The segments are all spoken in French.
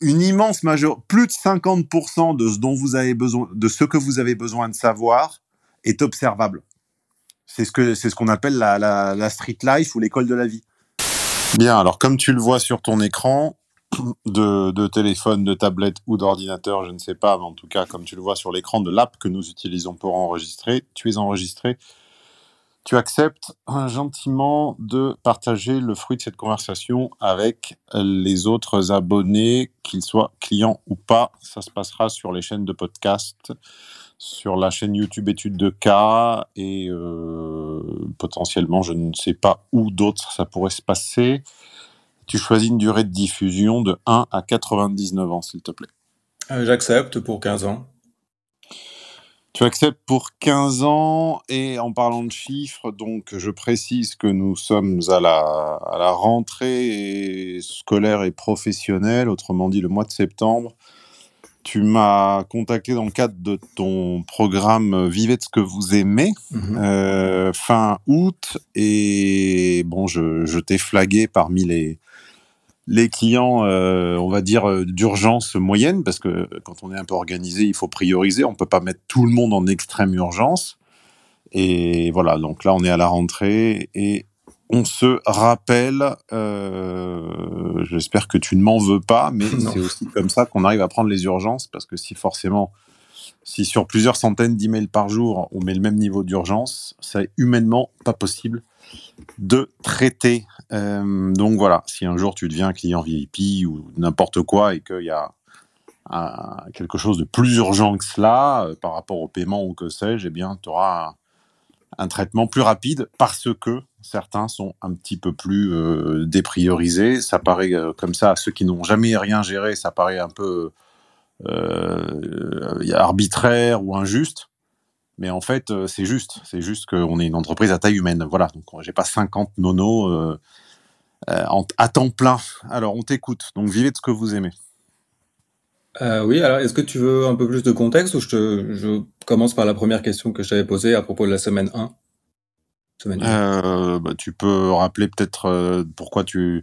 une immense majorité, plus de 50% de ce dont vous avez besoin, de ce que vous avez besoin de savoir est observable. C'est ce que c'est ce qu'on appelle la, street life ou l'école de la vie. Bien, alors comme tu le vois sur ton écran de, de téléphone, de tablette ou d'ordinateur, je ne sais pas, mais en tout cas comme tu le vois sur l'écran de l'app que nous utilisons pour enregistrer, tu es enregistré tu acceptes gentiment de partager le fruit de cette conversation avec les autres abonnés, qu'ils soient clients ou pas. Ça se passera sur les chaînes de podcast, sur la chaîne YouTube Études de cas et euh, potentiellement, je ne sais pas où d'autres ça pourrait se passer. Tu choisis une durée de diffusion de 1 à 99 ans, s'il te plaît. Euh, j'accepte pour 15 ans. Tu acceptes pour 15 ans et en parlant de chiffres, donc je précise que nous sommes à la, rentrée scolaire et professionnelle, autrement dit le mois de septembre. Tu m'as contacté dans le cadre de ton programme Vivez de ce que vous aimez, mhm. euh, fin août, et bon, je t'ai flagué parmi les, les clients, euh, on va dire, euh, d'urgence moyenne, parce que quand on est un peu organisé, il faut prioriser. On ne peut pas mettre tout le monde en extrême urgence. Et voilà, donc là, on est à la rentrée et on se rappelle, euh, j'espère que tu ne m'en veux pas, mais c'est aussi comme ça qu'on arrive à prendre les urgences, parce que si forcément, si sur plusieurs centaines d'emails par jour, on met le même niveau d'urgence, n'est humainement pas possible de traiter. Euh, donc voilà, si un jour tu deviens client VIP ou n'importe quoi et qu'il y a quelque chose de plus urgent que cela euh, par rapport au paiement ou que sais-je, eh bien, tu auras un, traitement plus rapide parce que certains sont un petit peu plus euh, dépriorisés. Ça paraît comme ça à ceux qui n'ont jamais rien géré, ça paraît un peu arbitraire ou injuste. Mais en fait, euh, c'est juste. C'est juste qu'on est une entreprise à taille humaine. Voilà. Donc, j'ai pas 50 nonos euh, euh, à temps plein. Alors, on t'écoute. Donc, vivez de ce que vous aimez. oui, alors est-ce que tu veux un peu plus de contexte ou je, te, commence par la première question que je t'avais posée à propos de la semaine 1 bah, Tu peux rappeler peut-être pourquoi tu.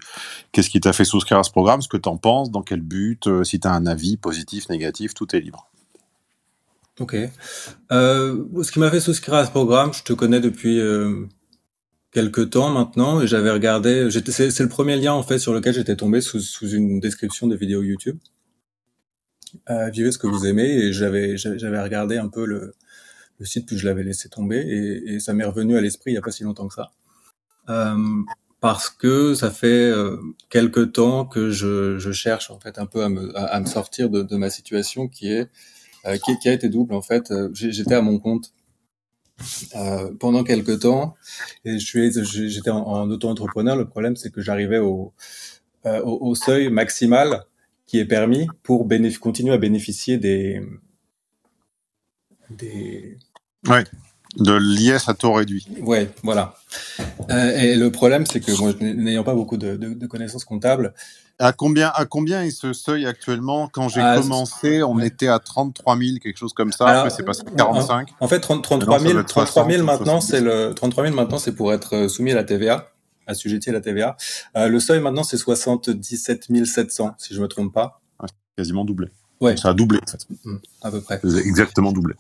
Qu'est-ce qui t'a fait souscrire à ce programme, ce que tu en penses, dans quel but, si tu as un avis positif, négatif, tout est libre. Ok. Euh, ce qui m'a fait souscrire à ce programme, je te connais depuis euh, quelques temps maintenant, et j'avais regardé. C'est le premier lien en fait sur lequel j'étais tombé sous, sous, une description de vidéo YouTube. Euh, vivez ce que vous aimez, et j'avais j'avais regardé un peu le, le site, puis je l'avais laissé tomber, et, et ça m'est revenu à l'esprit il y a pas si longtemps que ça. Euh, parce que ça fait euh, quelque temps que je, je, cherche en fait un peu à me, à me sortir de, de ma situation qui est euh, qui, qui, a été double en fait. Euh, j'étais à mon compte euh, pendant quelques temps et je j'étais en, auto-entrepreneur. Le problème, c'est que j'arrivais au, au, au, seuil maximal qui est permis pour continuer à bénéficier des des, ouais de l'IS à taux réduit. Oui, voilà. Euh, et le problème, c'est que n'ayant pas beaucoup de, connaissances comptables. À combien, à combien est ce seuil actuellement Quand j'ai ah, commencé, on était à 33 000, quelque chose comme ça. après, c'est passé 45. En, fait, 33 000, maintenant, c'est le maintenant, c'est pour être soumis à la TVA, assujetti à la TVA. Euh, le seuil maintenant, c'est 77 700, si je me trompe pas. Ah, quasiment doublé. Ouais. Ça a doublé, en mmh, À peu près. exactement doublé.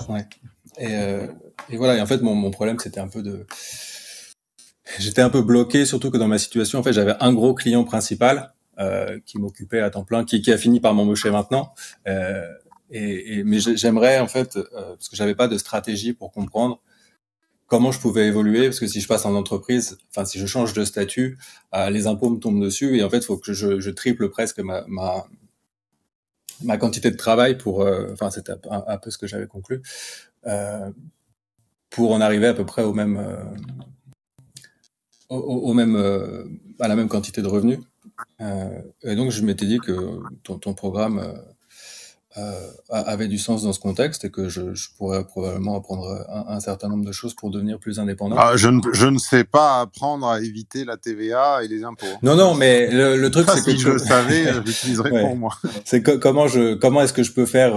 Et, euh, et, voilà. Et en fait, mon, mon problème, c'était un peu de. J'étais un peu bloqué, surtout que dans ma situation, en fait, j'avais un gros client principal euh, qui m'occupait à temps plein, qui, qui a fini par m'embaucher maintenant. Euh, et, et, mais j'aimerais, en fait, euh, parce que j'avais pas de stratégie pour comprendre comment je pouvais évoluer parce que si je passe en entreprise, enfin si je change de statut, euh, les impôts me tombent dessus et en fait il faut que je, je triple presque ma, ma, ma quantité de travail pour, enfin c'était un, peu ce que j'avais conclu euh, pour en arriver à peu près au même, euh, au, même, euh, à la même quantité de revenus. et donc, je m'étais dit que ton, ton programme avait du sens dans ce contexte et que je, pourrais probablement apprendre un, certain nombre de choses pour devenir plus indépendant. Ah, je, ne, je, ne, sais pas apprendre à éviter la TVA et les impôts. Non, non, mais le, truc, c'est ah, que... je le savais, j'utiliserais pour moi. C'est comment, je, comment est-ce que je peux faire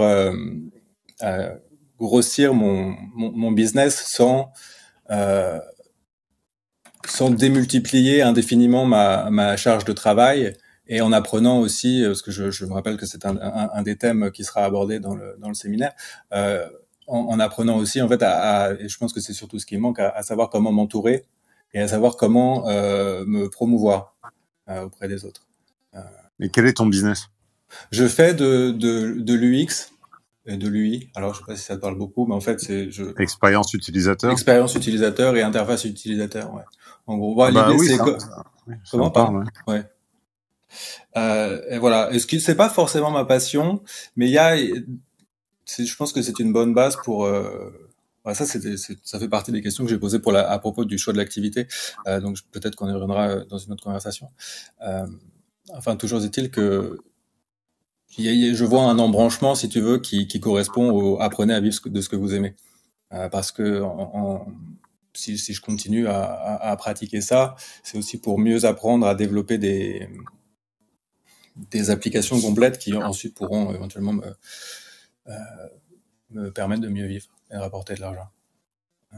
grossir mon, mon, business sans, euh, sans démultiplier indéfiniment ma, ma charge de travail et en apprenant aussi, euh, parce que je, je me rappelle que c'est un, un, des thèmes qui sera abordé dans le, dans le séminaire, euh, en, apprenant aussi, en fait, à, et je pense que c'est surtout ce qui manque, à, savoir comment m'entourer et à savoir comment me promouvoir auprès des autres. Mais quel est ton business Je fais de, de, de l'UX, euh, de l'UI. Alors, je sais pas si ça te parle beaucoup, mais en fait, c'est... Je... Expérience utilisateur Expérience utilisateur et interface utilisateur, ouais. En gros, bah, ah bah l'idée, c'est... Que... Comment parle, ouais. Euh, et voilà. est ce qui c'est pas forcément ma passion, mais il y a, je pense que c'est une bonne base pour. Euh, ça, c'est ça fait partie des questions que j'ai posées pour la, à propos du choix de l'activité. Euh, donc peut-être qu'on y reviendra euh, dans une autre conversation. Euh, enfin, toujours est-il que je vois un embranchement, si tu veux, qui, correspond au apprenez à vivre de ce que vous aimez. Euh, parce que si, je continue à, pratiquer ça, c'est aussi pour mieux apprendre à développer des, applications complètes qui ensuite pourront éventuellement me, euh, permettre de mieux vivre et de rapporter de l'argent. Euh,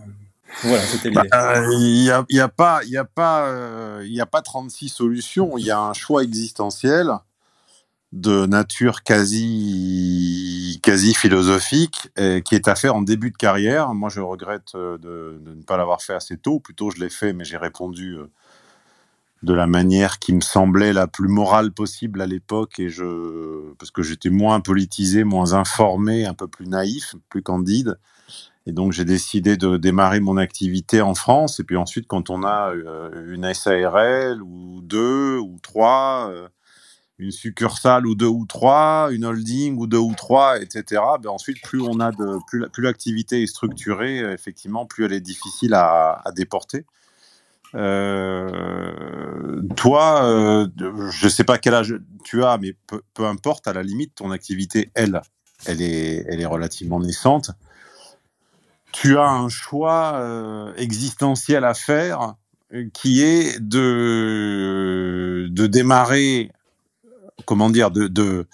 voilà, c'était l'idée. Bah, il n'y pas, a pas 36 solutions, il y a un choix existentiel de nature quasi, quasi philosophique qui est à faire en début de carrière. Moi, je regrette euh, de, ne pas l'avoir fait assez tôt. Plutôt, je l'ai fait, mais j'ai répondu euh, de la manière qui me semblait la plus morale possible à l'époque et je parce que j'étais moins politisé, moins informé, un peu plus naïf, plus candide. Et donc j'ai décidé de démarrer mon activité en France et puis ensuite quand on a euh, une SARL ou deux ou trois une succursale ou deux ou trois, une holding ou deux ou trois, etc. Ben ensuite, plus on a de, plus, plus l'activité est structurée, effectivement, plus elle est difficile à, déporter. Euh, toi, euh, je ne sais pas quel âge tu as, mais peu, importe, à la limite, ton activité, elle, elle est, elle est relativement naissante. Tu as un choix euh, existentiel à faire qui est de, de démarrer comment dire, de, de,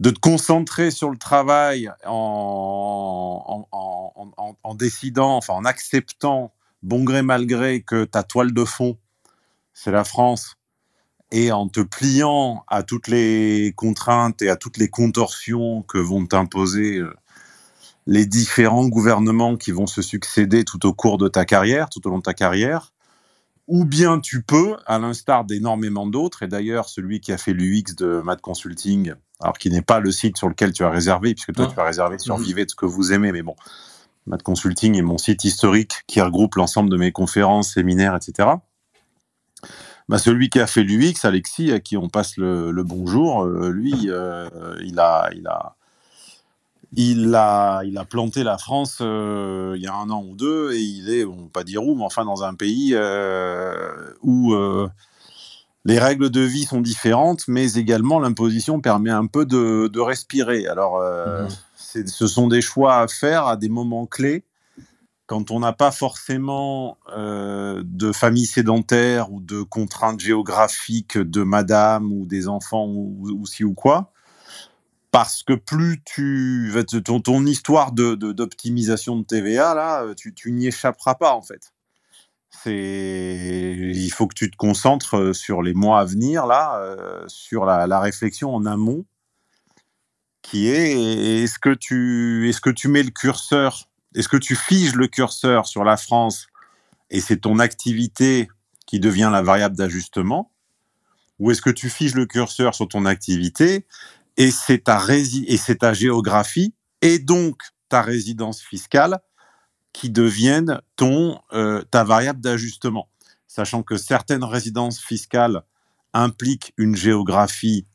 de, te concentrer sur le travail en, en, décidant, enfin en acceptant, bon gré mal gré, que ta toile de fond, c'est la France, et en te pliant à toutes les contraintes et à toutes les contorsions que vont t'imposer euh, les différents gouvernements qui vont se succéder tout au cours de ta carrière, tout au long de ta carrière, ou bien tu peux, à l'instar d'énormément d'autres, et d'ailleurs celui qui a fait l'UX de Mad Consulting, alors qui n'est pas le site sur lequel tu as réservé, puisque toi tu as réservé sur mm-hmm. Vivez de ce que vous aimez, mais bon, Mad Consulting est mon site historique qui regroupe l'ensemble de mes conférences, séminaires, etc. Bah, celui qui a fait l'UX, Alexis, à qui on passe le, bonjour, euh, lui, euh, il a, il a, il a, planté la France euh, il y a un an ou deux et il est, on pas dire où, mais enfin dans un pays euh, où euh, les règles de vie sont différentes, mais également l'imposition permet un peu de, respirer. Alors, mhm. ce sont des choix à faire à des moments clés, quand on n'a pas forcément de famille sédentaire ou de contraintes géographiques de madame ou des enfants ou si ou quoi parce que plus tu ton, ton histoire de d'optimisation de, TVA là, tu, n'y échapperas pas en fait. C'est il faut que tu te concentres euh, sur les mois à venir là, euh, sur la, réflexion en amont, qui est est-ce que tu est-ce que tu mets le curseur, est-ce que tu figes le curseur sur la France et c'est ton activité qui devient la variable d'ajustement, ou est-ce que tu figes le curseur sur ton activité et c'est ta, géographie et donc ta résidence fiscale qui deviennent ton, euh, ta variable d'ajustement. Sachant que certaines résidences fiscales impliquent une géographie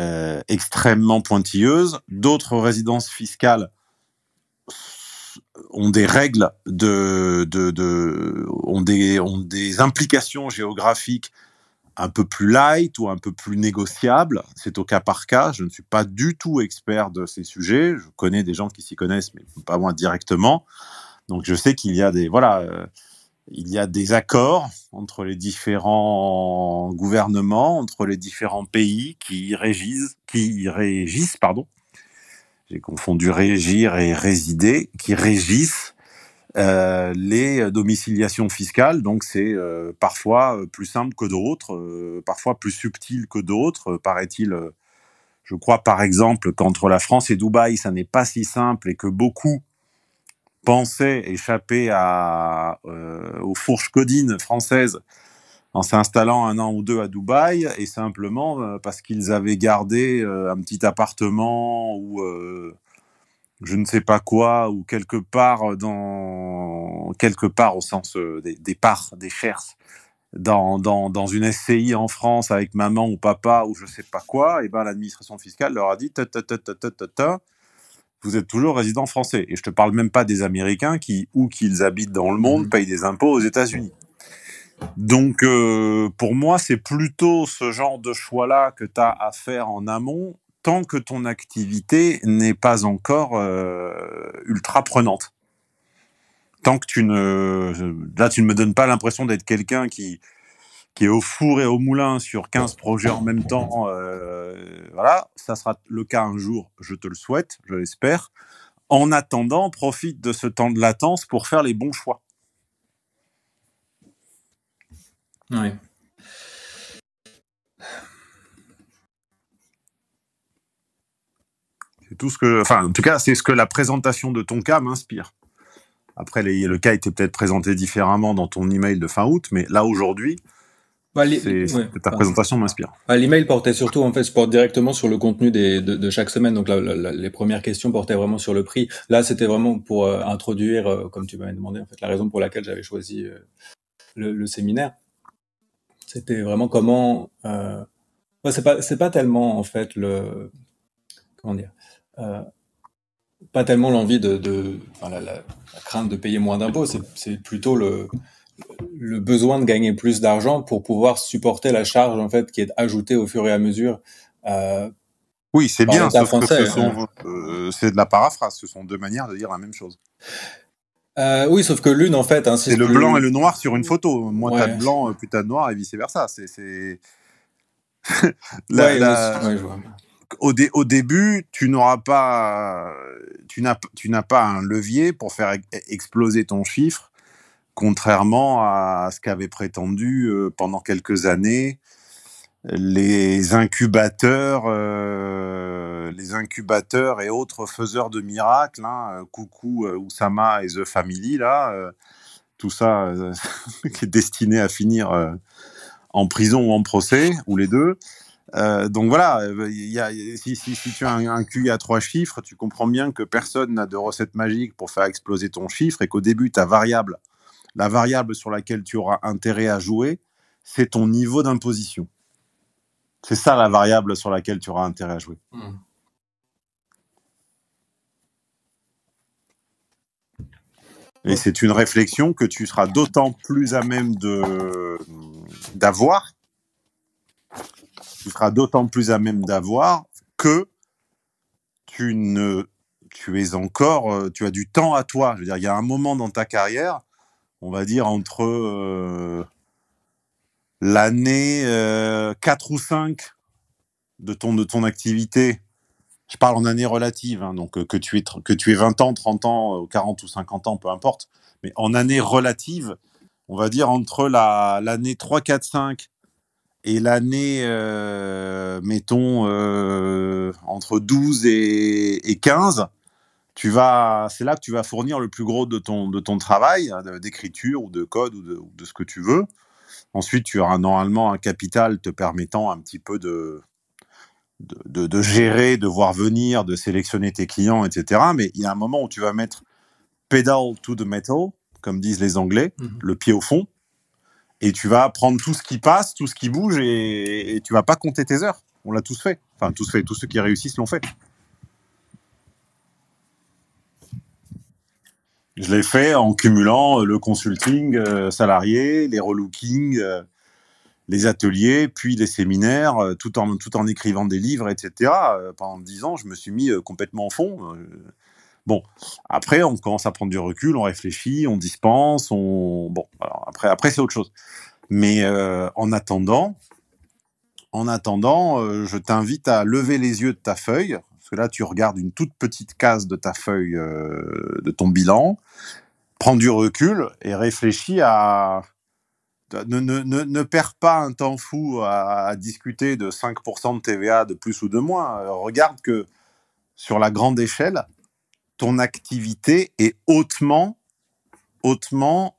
euh, extrêmement pointilleuse, d'autres résidences fiscales ont des règles, de, de ont, des, ont des implications géographiques un peu plus light ou un peu plus négociable. C'est au cas par cas. Je ne suis pas du tout expert de ces sujets. Je connais des gens qui s'y connaissent, mais pas moi directement. Donc je sais qu'il y a des voilà, euh, il y a des accords entre les différents gouvernements, entre les différents pays qui régissent, qui régissent pardon. J'ai confondu régir et résider, qui régissent euh, les domiciliations fiscales, donc c'est euh, parfois euh, plus simple que d'autres, parfois plus subtil que d'autres, paraît-il. Je crois par exemple qu'entre la France et Dubaï, ça n'est pas si simple et que beaucoup pensaient échapper à, aux fourches codines françaises en s'installant un an ou deux à Dubaï et simplement parce qu'ils avaient gardé un petit appartement ou je ne sais pas quoi ou quelque part euh, dans quelque part au sens euh, des, parts des chers, dans, dans, dans, une SCI en France avec maman ou papa ou je sais pas quoi et ben l'administration fiscale leur a dit ta, ta, ta, vous êtes toujours résident français et je te parle même pas des américains qui ou qu'ils habitent dans le monde mmh payent des impôts aux États-Unis. Donc, euh, pour moi, c'est plutôt ce genre de choix-là que tu as à faire en amont tant que ton activité n'est pas encore euh, ultra prenante. Tant que tu ne. Là, tu me donnes pas l'impression d'être quelqu'un qui, qui est au four et au moulin sur 15 projets en même temps. Euh, voilà, ça sera le cas un jour, je te le souhaite, je l'espère. En attendant, profite de ce temps de latence pour faire les bons choix. Ouais. tout ce que, enfin, en tout cas, c'est ce que la présentation de ton cas m'inspire. Après, le cas était peut-être présenté différemment dans ton email de fin août, mais là aujourd'hui, bah, ta présentation m'inspire. Bah, l'email portait surtout, en fait, porte directement sur le contenu des, de, chaque semaine. Donc, les premières questions portaient vraiment sur le prix. Là, c'était vraiment pour euh, introduire, euh, comme tu m'avais demandé, en fait, la raison pour laquelle j'avais choisi euh, le, séminaire. C'était vraiment comment. c'est pas, pas tellement en fait le comment dire euh, pas tellement l'envie de, enfin, la, crainte de payer moins d'impôts, c'est plutôt le, le, besoin de gagner plus d'argent pour pouvoir supporter la charge en fait qui est ajoutée au fur et à mesure. Euh, oui, c'est bien. ce hein. euh, c'est de la paraphrase. Ce sont deux manières de dire la même chose. oui, sauf que l'une, en fait. c'est le blanc et le noir sur une photo. Moins t'as de blanc, plus t'as de noir et vice-versa. C'est. la, je vois au, début, tu n'auras pas, tu n'as, pas un levier pour faire e, e, exploser ton chiffre, contrairement à ce qu'avaient prétendu euh, pendant quelques années les incubateurs, euh, les incubateurs et autres faiseurs de miracles. Hein, euh, coucou Oussama et The Family, là, tout ça qui est destiné à finir en prison ou en procès, ou les deux. Euh, donc voilà, si, tu as un, Q à trois chiffres, tu comprends bien que personne n'a de recette magique pour faire exploser ton chiffre et qu'au début, ta variable, la variable sur laquelle tu auras intérêt à jouer, c'est ton niveau d'imposition. C'est ça la variable sur laquelle tu auras intérêt à jouer. Hmm. Et c'est une réflexion que tu seras d'autant plus à même d'avoir tu seras d'autant plus à même d'avoir que tu ne, tu es encore, euh, tu as du temps à toi. Je veux dire, il y a un moment dans ta carrière, on va dire entre euh, l'année 4 euh, ou 5 de ton, de ton activité, je parle en année relative, hein, donc que tu, que tu aies 20 ans, 30 ans, 40 ou 50 ans, peu importe, mais en année relative, on va dire entre l'année 3, 4, 5 et l'année, euh, mettons, euh, entre 12 et, 15, tu vas, c'est là que tu vas fournir le plus gros de ton, de ton travail, hein, d'écriture ou de code ou de, ce que tu veux. Ensuite, tu auras normalement un capital te permettant un petit peu de, de, gérer, de voir venir, de sélectionner tes clients, etc. Mais il y a un moment où tu vas mettre pedal to the metal, comme disent les Anglais, mmh le pied au fond et tu vas prendre tout ce qui passe, tout ce qui bouge, et, et tu vas pas compter tes heures. On l'a tous fait. Enfin, tous fait. Tous ceux qui réussissent l'ont fait. Je l'ai fait en cumulant euh, le consulting euh, salarié, les relooking, euh, les ateliers, puis les séminaires, tout, en, tout en écrivant des livres, etc. pendant dix ans, je me suis mis complètement au fond. Bon, après, on commence à prendre du recul, on réfléchit, on dispense, on bon. après, après c'est autre chose. Mais euh, en attendant, en attendant, euh, je t'invite à lever les yeux de ta feuille, parce que là, tu regardes une toute petite case de ta feuille, euh, de ton bilan. Prends du recul et réfléchis à ne, perds pas un temps fou à, discuter de 5% de TVA de plus ou de moins. regarde que sur la grande échelle, ton activité est hautement, hautement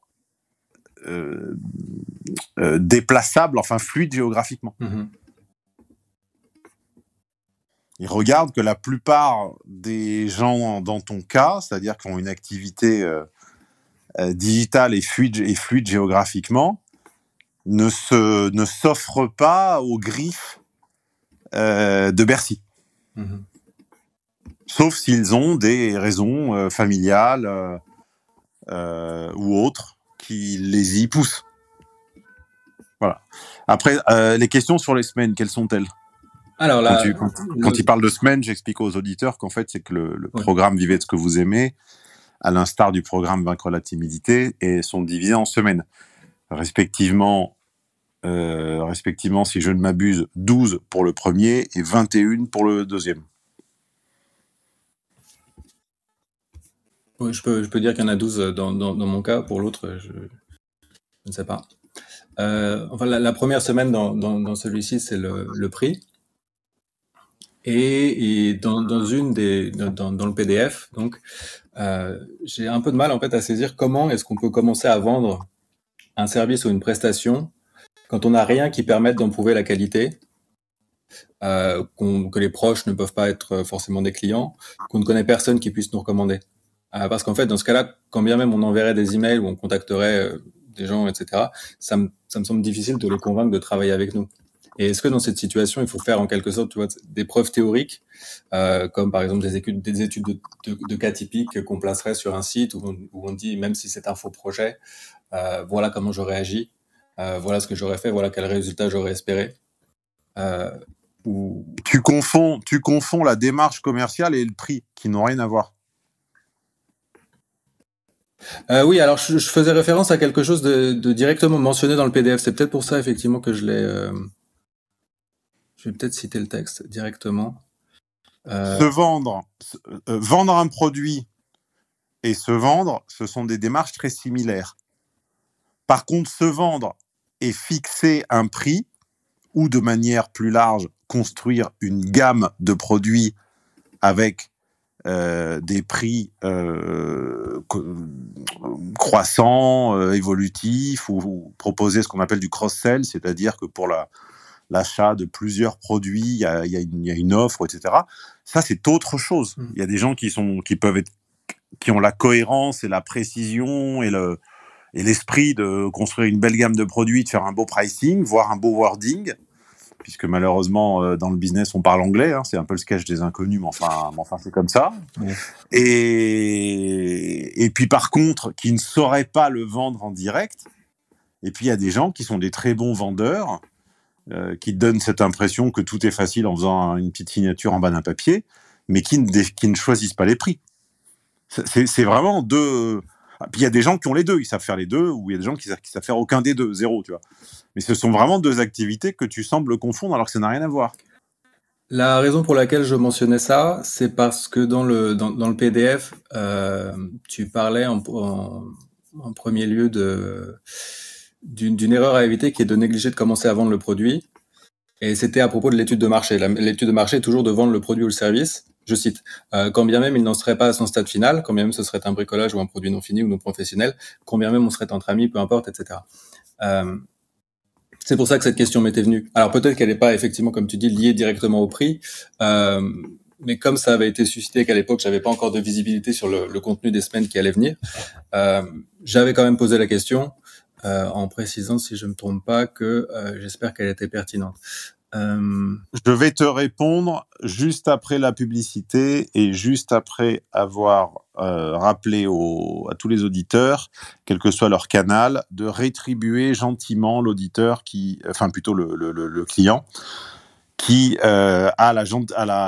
euh, euh, déplaçable, enfin fluide géographiquement. Il mm-hmm. regarde que la plupart des gens dans ton cas, c'est-à-dire qui ont une activité euh, digitale et fluide, géographiquement, ne s'offrent pas aux griffes de Bercy. Mm-hmm sauf s'ils ont des raisons euh, familiales euh, euh, ou autres qui les y poussent. Voilà. Après, les questions sur les semaines, quelles sont-elles Alors là, quand, il parle de semaines, j'explique aux auditeurs qu'en fait, c'est que le, programme Vivez de ce que vous aimez, à l'instar du programme Vaincre la timidité, et sont divisés en semaines, respectivement respectivement, si je ne m'abuse, 12 pour le premier et 21 pour le deuxième. je, peux, dire qu'il y en a 12 euh, dans, mon cas. Pour l'autre, euh, je, ne sais pas. Euh, enfin, la, première semaine dans, celui-ci, c'est le, prix. Et, dans, une des, dans, le PDF, donc, j'ai un peu de mal en fait à saisir comment est-ce qu'on peut commencer à vendre un service ou une prestation quand on n'a rien qui permette d'en prouver la qualité, que les proches ne peuvent pas être forcément des clients, qu'on ne connaît personne qui puisse nous recommander. Euh, parce qu'en fait, dans ce cas-là, quand bien même on enverrait des emails ou on contacterait euh, des gens, etc., ça me, ça me semble difficile de les convaincre de travailler avec nous. Et est-ce que dans cette situation, il faut faire en quelque sorte tu vois, des preuves théoriques, euh, comme par exemple des études, des études de, cas typiques qu'on placerait sur un site où on, dit, même si c'est un faux projet, euh, voilà comment j'aurais agi, euh, voilà ce que j'aurais fait, voilà quel résultat j'aurais espéré euh, ou... tu, confonds, tu confonds la démarche commerciale et le prix, qui n'ont rien à voir. Euh, oui, alors je, faisais référence à quelque chose de, directement mentionné dans le PDF. C'est peut-être pour ça, effectivement, que je l'ai. Euh, je vais peut-être citer le texte directement. Euh, se vendre, vendre un produit et se vendre, ce sont des démarches très similaires. Par contre, se vendre et fixer un prix, ou de manière plus large, construire une gamme de produits avec euh, des prix euh, croissants, euh, évolutifs, ou, proposer ce qu'on appelle du cross-sell, c'est-à-dire que pour l'achat de plusieurs produits, il y, a, une offre, etc. Ça, c'est autre chose. Mmh. Il y a des gens qui, sont, qui, peuvent être, qui ont la cohérence et la précision et le, et l'esprit de construire une belle gamme de produits, de faire un beau pricing, voire un beau wording, puisque malheureusement, euh, dans le business, on parle anglais. Hein, c'est un peu le sketch des inconnus, mais enfin, c'est comme ça. Et, et puis, par contre, qui ne saurait pas le vendre en direct. Et puis, il y a des gens qui sont des très bons vendeurs, euh, qui donnent cette impression que tout est facile en faisant une petite signature en bas d'un papier, mais qui ne, qui ne choisissent pas les prix. C'est vraiment deux ah, il y a des gens qui ont les deux, ils savent faire les deux, ou il y a des gens qui savent, faire aucun des deux, zéro, tu vois. Mais ce sont vraiment deux activités que tu sembles confondre alors que ça n'a rien à voir. La raison pour laquelle je mentionnais ça, c'est parce que dans le, dans, le PDF, euh, tu parlais en, premier lieu de, d'une, erreur à éviter qui est de négliger de commencer à vendre le produit. Et c'était à propos de l'étude de marché. l'étude de marché est toujours de vendre le produit ou le service. Je cite, euh, quand bien même il n'en serait pas à son stade final, quand bien même ce serait un bricolage ou un produit non fini ou non professionnel, quand bien même on serait entre amis, peu importe, etc. Euh, c'est pour ça que cette question m'était venue. Alors peut-être qu'elle n'est pas effectivement, comme tu dis, liée directement au prix, euh, mais comme ça avait été suscité qu'à l'époque, j'avais pas encore de visibilité sur le, le, contenu des semaines qui allaient venir, j'avais quand même posé la question. en précisant, si je ne me trompe pas, que j'espère qu'elle était pertinente. Euh, Je vais te répondre juste après la publicité et juste après avoir euh, rappelé à tous les auditeurs, quel que soit leur canal, de rétribuer gentiment l'auditeur qui, enfin plutôt le client, qui euh, a la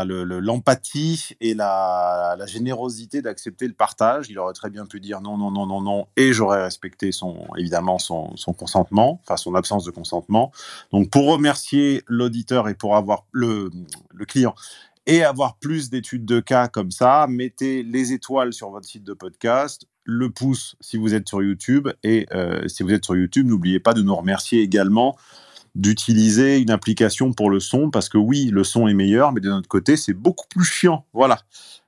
l'empathie et la, générosité d'accepter le partage. Il aurait très bien pu dire non, non, non, non, non, et j'aurais respecté son, évidemment son, consentement, enfin son absence de consentement. Donc pour remercier l'auditeur et pour avoir le, client et avoir plus d'études de cas comme ça, mettez les étoiles sur votre site de podcast, le pouce si vous êtes sur YouTube, et euh, si vous êtes sur YouTube, n'oubliez pas de nous remercier également d'utiliser une application pour le son, parce que oui, le son est meilleur, mais de notre côté, c'est beaucoup plus chiant. Voilà.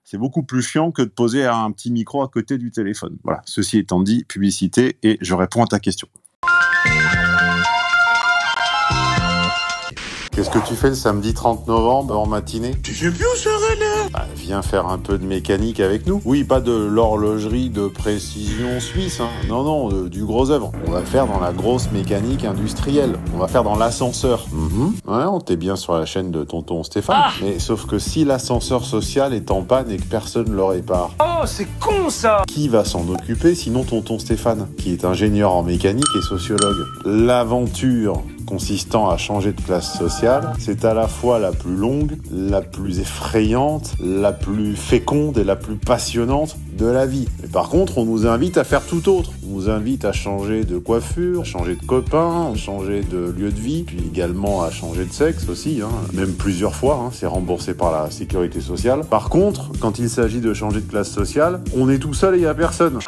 C'est beaucoup plus chiant que de poser un petit micro à côté du téléphone. Voilà. Ceci étant dit, publicité, et je réponds à ta question. Qu'est-ce que tu fais le samedi 30 novembre en matinée Tu sais plus où ah, viens faire un peu de mécanique avec nous. Oui, pas de l'horlogerie de précision suisse, hein. non, non, euh, du gros œuvre. On va faire dans la grosse mécanique industrielle. On va faire dans l'ascenseur. Mhm. Ouais, on t'est bien sur la chaîne de tonton Stéphane. Ah Mais sauf que si l'ascenseur social est en panne et que personne le répare. Oh, c'est con ça Qui va s'en occuper sinon tonton Stéphane, qui est ingénieur en mécanique et sociologue L'aventure consistant à changer de classe sociale, c'est à la fois la plus longue, la plus effrayante la plus féconde et la plus passionnante de la vie. Mais par contre, on nous invite à faire tout autre. On nous invite à changer de coiffure, changer de copain, changer de lieu de vie, puis également à changer de sexe aussi, hein. même plusieurs fois, hein, c'est remboursé par la sécurité sociale. Par contre, quand il s'agit de changer de classe sociale, on est tout seul et il n'y a personne.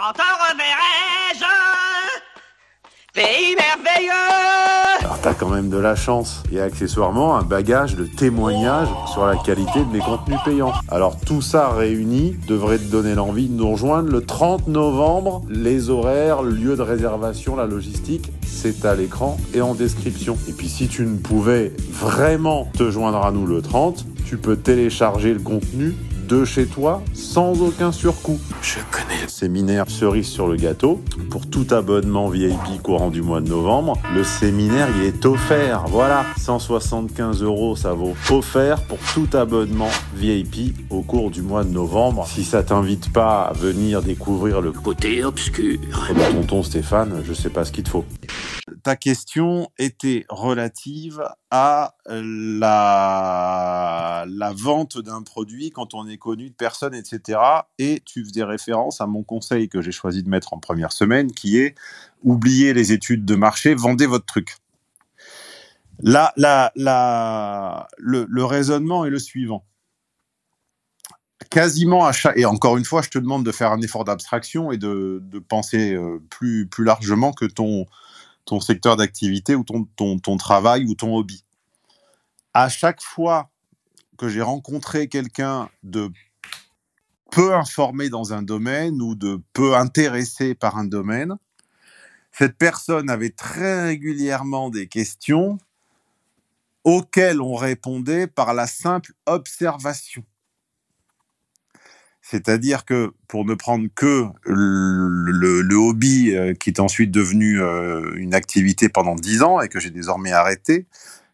Pays merveilleux Alors t'as quand même de la chance et accessoirement un bagage de témoignages sur la qualité de mes contenus payants. Alors tout ça réuni devrait te donner l'envie de nous rejoindre le 30 novembre. Les horaires, le lieu de réservation, la logistique, c'est à l'écran et en description. Et puis si tu ne pouvais vraiment te joindre à nous le 30, tu peux télécharger le contenu de chez toi sans aucun surcoût. Je connais le séminaire Cerise sur le gâteau. Pour tout abonnement VIP courant du mois de novembre, le séminaire y est offert. Voilà, 175 euros ça vaut offert pour tout abonnement VIP au cours du mois de novembre. Si ça t'invite pas à venir découvrir le côté obscur, de tonton Stéphane, je sais pas ce qu'il te faut ta question était relative à euh, la, la vente d'un produit quand on est connu de personne, etc. Et tu faisais référence à mon conseil que j'ai choisi de mettre en première semaine, qui est oubliez les études de marché, vendez votre truc. Là, le, raisonnement est le suivant quasiment à chaque... Et encore une fois, je te demande de faire un effort d'abstraction et de, penser euh, plus, plus largement que ton, ton secteur d'activité ou ton, ton, ton, travail ou ton hobby. À chaque fois que j'ai rencontré quelqu'un de peu informé dans un domaine ou de peu intéressé par un domaine, cette personne avait très régulièrement des questions auxquelles on répondait par la simple observation. C'est-à-dire que, pour ne prendre que le, hobby euh, qui est ensuite devenu euh, une activité pendant dix ans et que j'ai désormais arrêté,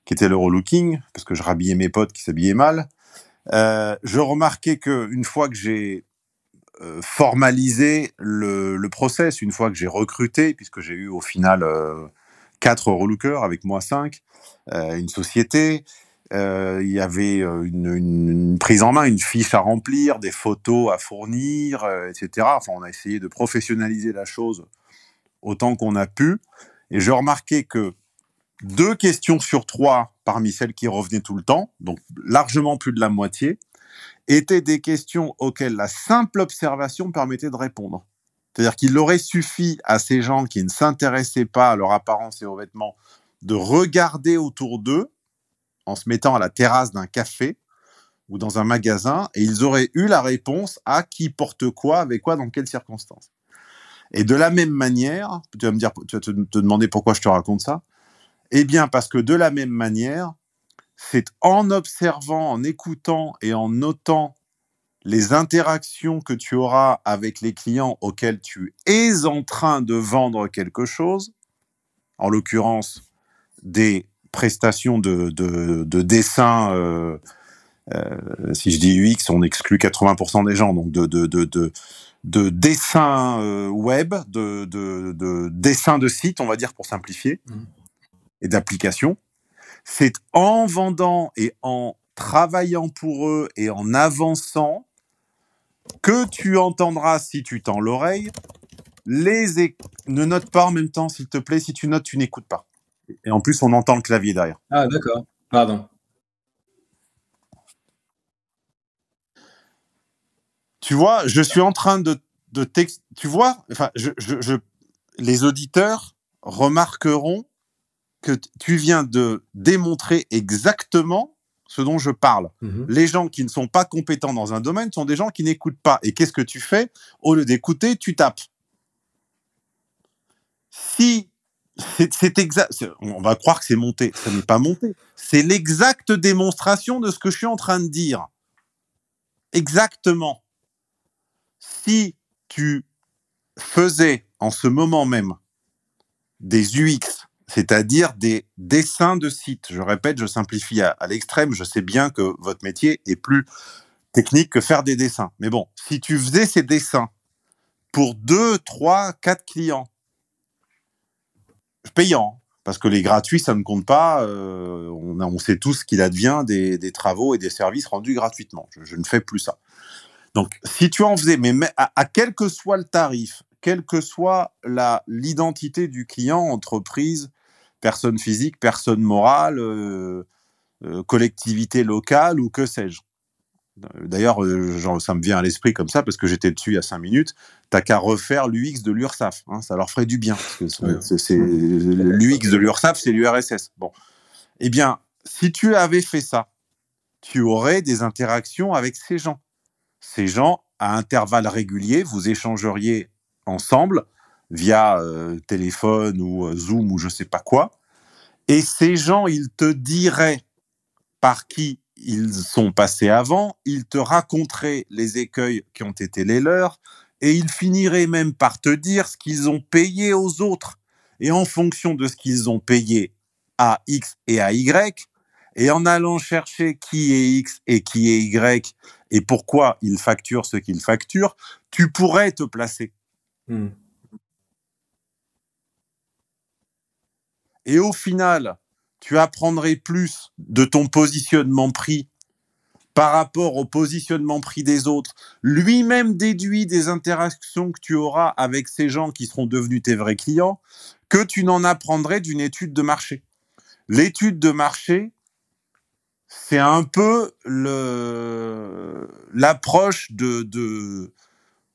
qui était le relooking, parce que je rhabillais mes potes qui s'habillaient mal, euh, je remarquais une fois que j'ai formalisé le, le, process, une fois que j'ai recruté, puisque j'ai eu au final quatre relookers, avec moi cinq, une société, euh, il y avait euh, une, prise en main, une fiche à remplir, des photos à fournir, euh, etc. Enfin, on a essayé de professionnaliser la chose autant qu'on a pu. Et je remarquais que deux questions sur trois parmi celles qui revenaient tout le temps, donc largement plus de la moitié, étaient des questions auxquelles la simple observation permettait de répondre. C'est-à-dire qu'il aurait suffi à ces gens qui ne s'intéressaient pas à leur apparence et aux vêtements de regarder autour d'eux en se mettant à la terrasse d'un café ou dans un magasin et ils auraient eu la réponse à qui porte quoi, avec quoi, dans quelles circonstances. Et de la même manière, tu vas me dire, tu te demander pourquoi je te raconte ça. Eh bien, parce que de la même manière, c'est en observant, en écoutant et en notant les interactions que tu auras avec les clients auxquels tu es en train de vendre quelque chose, en l'occurrence des prestations de, dessins dessin, euh, euh, si je dis UX, on exclut 80% des gens, donc de, dessins euh, web, de, dessins de site, on va dire pour simplifier, mmh. et d'application. C'est en vendant et en travaillant pour eux et en avançant que tu entendras, si tu tends l'oreille, les ne note pas en même temps, s'il te plaît. Si tu notes, tu n'écoutes pas. Et en plus, on entend le clavier derrière. Ah, d'accord. Pardon. Tu vois, je suis en train de, de Tu vois, enfin, je, je, les auditeurs remarqueront que tu viens de démontrer exactement ce dont je parle. Mhm. Les gens qui ne sont pas compétents dans un domaine sont des gens qui n'écoutent pas. Et qu'est-ce que tu fais Au lieu d'écouter, tu tapes. Si c'est exact. On va croire que c'est monté. Ça n'est pas monté. C'est l'exacte démonstration de ce que je suis en train de dire. Exactement. Si tu faisais en ce moment même des UX, c'est-à-dire des dessins de sites, je répète, je simplifie à, l'extrême, je sais bien que votre métier est plus technique que faire des dessins. Mais bon, si tu faisais ces dessins pour deux, trois, quatre clients, Payant, Parce que les gratuits, ça ne compte pas. Euh, on, on, sait tous qu'il advient des, travaux et des services rendus gratuitement. Je, ne fais plus ça. Donc, si tu en faisais, mais, à, quel que soit le tarif, quelle que soit l'identité du client, entreprise, personne physique, personne morale, euh, euh, collectivité locale ou que sais-je. D'ailleurs, euh, ça me vient à l'esprit comme ça parce que j'étais dessus il y a 5 minutes. T'as qu'à refaire l'UX de l'URSAF. Hein, ça leur ferait du bien. L'UX de l'URSAF, c'est l'URSS. Bon. Eh bien, si tu avais fait ça, tu aurais des interactions avec ces gens. Ces gens, à intervalles réguliers, vous échangeriez ensemble via euh, téléphone ou euh, Zoom ou je ne sais pas quoi. Et ces gens, ils te diraient par qui ils sont passés avant, ils te raconteraient les écueils qui ont été les leurs, et ils finiraient même par te dire ce qu'ils ont payé aux autres. Et en fonction de ce qu'ils ont payé à X et à Y, et en allant chercher qui est X et qui est Y, et pourquoi ils facturent ce qu'ils facturent, tu pourrais te placer. Hmm. Et au final, tu apprendrais plus de ton positionnement pris par rapport au positionnement pris des autres, lui-même déduit des interactions que tu auras avec ces gens qui seront devenus tes vrais clients, que tu n'en apprendrais d'une étude de marché. L'étude de marché, c'est un peu l'approche de,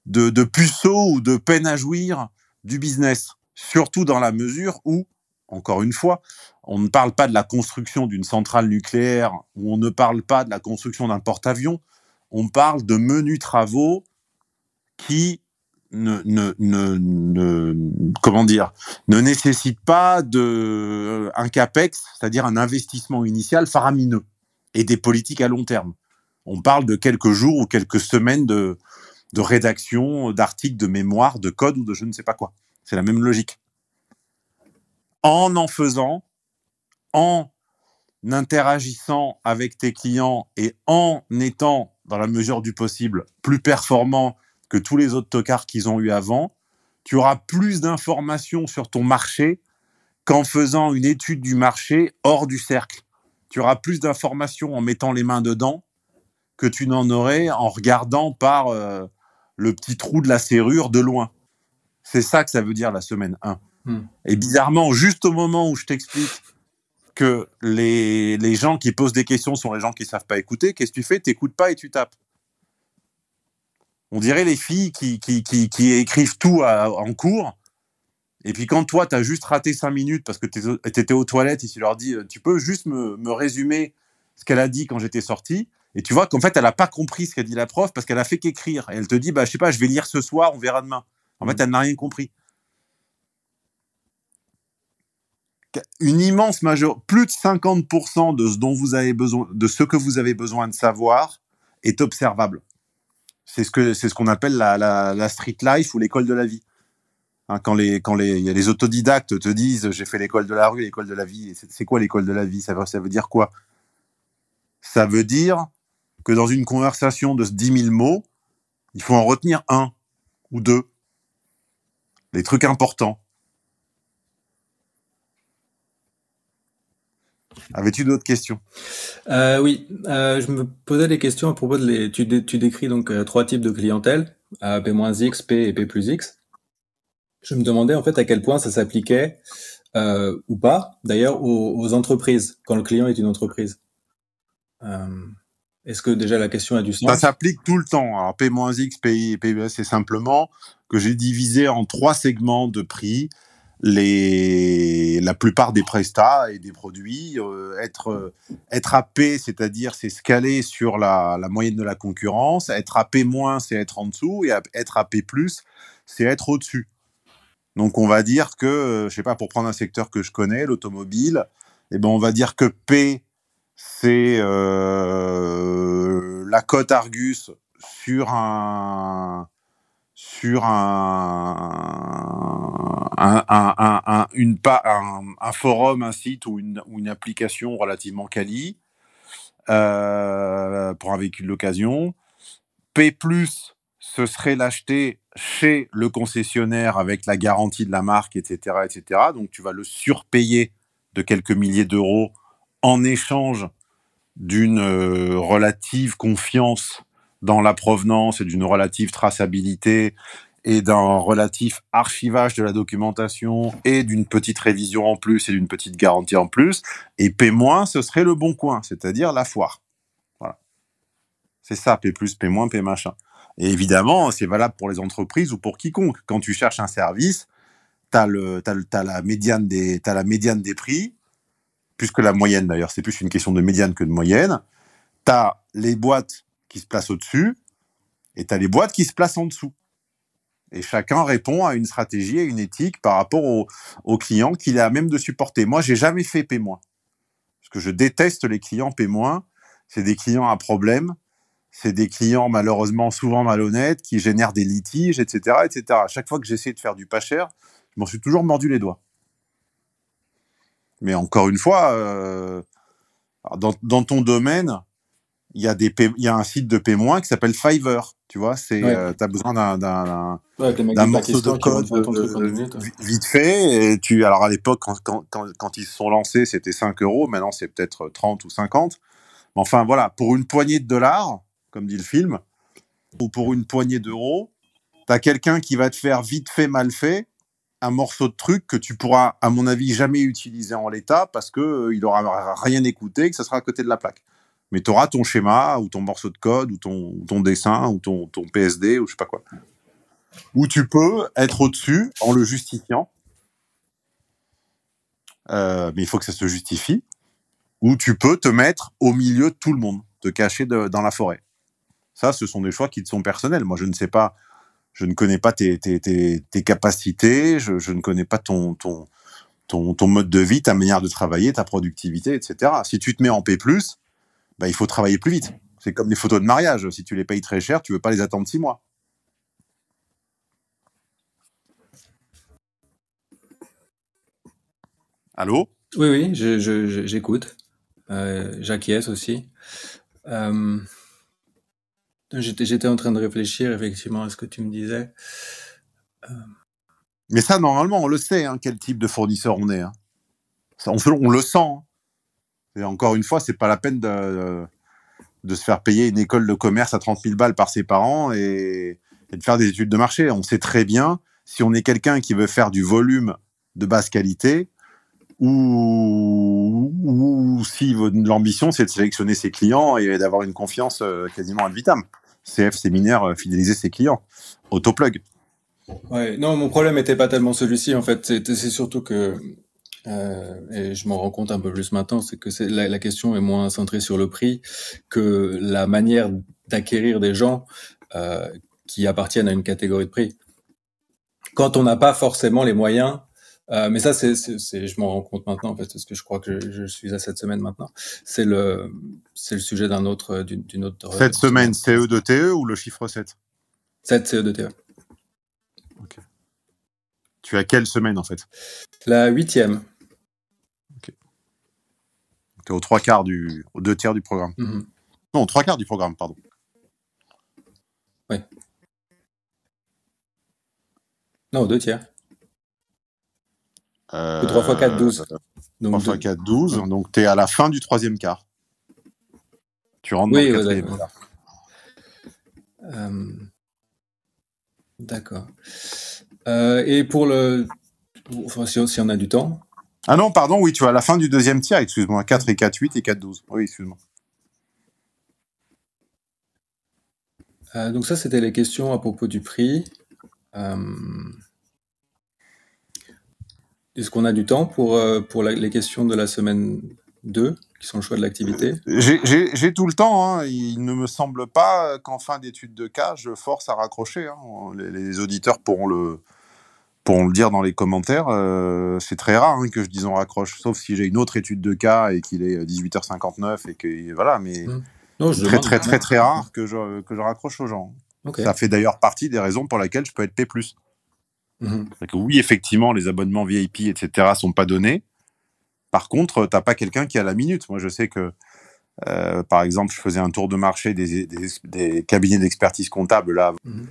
de, puceau ou de peine à jouir du business, surtout dans la mesure où, encore une fois, on ne parle pas de la construction d'une centrale nucléaire, ou on ne parle pas de la construction d'un porte-avions, on parle de menus travaux qui ne, comment dire, ne nécessite pas de, euh, un capex, c'est-à-dire un investissement initial faramineux et des politiques à long terme. On parle de quelques jours ou quelques semaines de, de rédaction, d'articles, de mémoire, de code ou de je ne sais pas quoi. C'est la même logique. En en faisant en interagissant avec tes clients et en étant, dans la mesure du possible, plus performant que tous les autres tocards qu'ils ont eu avant, tu auras plus d'informations sur ton marché qu'en faisant une étude du marché hors du cercle. Tu auras plus d'informations en mettant les mains dedans que tu n'en aurais en regardant par euh, le petit trou de la serrure de loin. C'est ça que ça veut dire la semaine 1. Hmm. Et bizarrement, juste au moment où je t'explique que les, gens qui posent des questions sont les gens qui ne savent pas écouter, qu'est-ce que tu fais T'écoutes pas et tu tapes. On dirait les filles qui, qui, qui, écrivent tout en cours. Et puis quand toi, tu as juste raté cinq minutes parce que tu étais aux toilettes et tu leur dis, euh, tu peux juste me, résumer ce qu'elle a dit quand j'étais sorti. Et tu vois qu'en fait, elle n'a pas compris ce qu'a dit la prof parce qu'elle a fait qu'écrire. Et elle te dit, bah, je sais pas, je vais lire ce soir, on verra demain. En fait, mm. elle n'a rien compris. une immense majorité, plus de 50% de ce dont vous avez besoin, de ce que vous avez besoin de savoir est observable. C'est ce que c'est ce qu'on appelle la, street life ou l'école de la vie. Hein, quand les quand les, les autodidactes te disent j'ai fait l'école de la rue, l'école de la vie, c'est quoi l'école de la vie ça veut, ça veut dire quoi Ça veut dire que dans une conversation de 10 000 mots, il faut en retenir un ou deux, les trucs importants. Avais-tu d'autres questions euh, Oui, euh, je me posais des questions à propos de Tu, décris donc euh, trois types de clientèle P-X, P et P X. Je me demandais en fait à quel point ça s'appliquait ou pas, d'ailleurs, aux... entreprises quand le client est une entreprise. Est-ce que déjà la question a du sens Ça s'applique tout le temps. Alors P-X, P, et P, c'est simplement que j'ai divisé en trois segments de prix les, la plupart des prestats et des produits, euh, être être, à P c'est-à-dire c'est se caler sur la, moyenne de la concurrence, être à P moins, c'est être en dessous, et être à P plus, c'est être au-dessus. Donc on va dire que, je sais pas, pour prendre un secteur que je connais, l'automobile, et eh ben on va dire que P, c'est euh, la cote Argus sur un, sur un, un, un, forum, un site ou une, application relativement quali euh, pour un véhicule d'occasion. P, ce serait l'acheter chez le concessionnaire avec la garantie de la marque, etc. etc. Donc tu vas le surpayer de quelques milliers d'euros en échange d'une euh, relative confiance dans la provenance et d'une relative traçabilité et d'un relatif archivage de la documentation et d'une petite révision en plus et d'une petite garantie en plus. Et P-, ce serait le bon coin, c'est-à-dire la foire. Voilà. C'est ça, P+, P-, P machin. Et évidemment, c'est valable pour les entreprises ou pour quiconque. Quand tu cherches un service, tu as, as, as, la médiane des, la médiane des prix, plus la moyenne d'ailleurs. C'est plus une question de médiane que de moyenne. Tu as les boîtes se place au-dessus et tu les boîtes qui se placent en dessous. Et chacun répond à une stratégie et une éthique par rapport aux clients qu'il a à même de supporter. Moi, j'ai jamais fait paie moins. Parce que je déteste les clients paie moins. C'est des clients à problème. C'est des clients, malheureusement, souvent malhonnêtes, qui génèrent des litiges, etc., etc. À chaque fois que j'essaie de faire du pas cher, je m'en suis toujours mordu les doigts. Mais encore une fois, euh, dans, ton domaine, il y a il y a un site de paiement qui s'appelle Fiverr tu vois c'est euh, tu as besoin d'un morceau de code euh, vite fait et tu alors à l'époque quand, quand, quand, ils se sont lancés c'était 5 euros maintenant c'est peut-être 30 ou 50 mais enfin voilà pour une poignée de dollars comme dit le film ou pour une poignée d'euros tu as quelqu'un qui va te faire vite fait mal fait un morceau de truc que tu pourras à mon avis jamais utiliser en l'état parce que n'aura euh, il rien écouté et que ça sera à côté de la plaque mais tu auras ton schéma ou ton morceau de code ou ton, ton dessin ou ton, ton, PSD ou je sais pas quoi. Ou tu peux être au-dessus en le justifiant, euh, mais il faut que ça se justifie, ou tu peux te mettre au milieu de tout le monde, te cacher dans la forêt. Ça, ce sont des choix qui te sont personnels. Moi, je ne sais pas, je ne connais pas tes, tes, tes, capacités, je, je, ne connais pas ton, ton, ton, ton, mode de vie, ta manière de travailler, ta productivité, etc. Si tu te mets en P, bah, il faut travailler plus vite. C'est comme les photos de mariage. Si tu les payes très cher, tu ne veux pas les attendre six mois. Allô Oui, oui, j'écoute. Euh, J'acquiesce aussi. Euh, j'étais en train de réfléchir effectivement à ce que tu me disais. Euh. Mais ça, normalement, on le sait, hein, quel type de fournisseur on est. Hein. on, le sent. Hein. Et encore une fois, c'est pas la peine de, se faire payer une école de commerce à 30 000 balles par ses parents et, de faire des études de marché. On sait très bien, si on est quelqu'un qui veut faire du volume de basse qualité, ou, si l'ambition, c'est de sélectionner ses clients et d'avoir une confiance euh, quasiment ad CF séminaire, euh, fidéliser ses clients. Autoplug. Ouais, non, mon problème n'était pas tellement celui-ci, en fait. C'est surtout que euh, et je m'en rends compte un peu plus maintenant, c'est que la, la, question est moins centrée sur le prix que la manière d'acquérir des gens euh, qui appartiennent à une catégorie de prix. Quand on n'a pas forcément les moyens, euh, mais ça, je m'en rends compte maintenant, en fait, parce que je crois que je, suis à cette semaine maintenant. C'est le, c'est le sujet d'un autre, d'une, autre. Cette semaine, CE e de TE ou le chiffre 7 7 CE de TE. Ok. Tu as quelle semaine en fait La huitième. Tu es aux trois quarts du, aux deux tiers du programme. Mm -hmm. Non, aux trois quarts du programme, pardon. Oui. Non, aux deux tiers. Euh, 3 x 4, 12. Donc 3 x 4, 12. Donc, tu es à la fin du troisième quart. Tu rentres oui, dans le quatrième ouais, Euh, D'accord. Euh, et pour le. Enfin, si, on a du temps, ah non, pardon, oui, tu à la fin du deuxième tiers, excuse-moi. 4 et 4, 8 et 4, 12. Oui, excuse-moi. Euh, donc ça, c'était les questions à propos du prix. Euh, est-ce qu'on a du temps pour, euh, pour les questions de la semaine 2, qui sont le choix de l'activité J'ai tout le temps. Hein. Il ne me semble pas qu'en fin d'étude de cas, je force à raccrocher. Hein. les, auditeurs pourront le, pour le dire dans les commentaires, euh, c'est très rare hein, que je dis « on raccroche, sauf si j'ai une autre étude de cas et qu'il est 18h59 euh, et que voilà, mais mm. je très, très, très, très rare que je, que je raccroche aux gens. Ça fait d'ailleurs partie des raisons pour lesquelles je peux être P+. plus. Mm-hmm. oui, effectivement, les abonnements VIP, etc., sont pas donnés. Par contre, t'as pas quelqu'un qui a la minute. Moi, je sais que, euh, par exemple, je faisais un tour de marché des, cabinets d'expertise comptable là. Mm-hmm.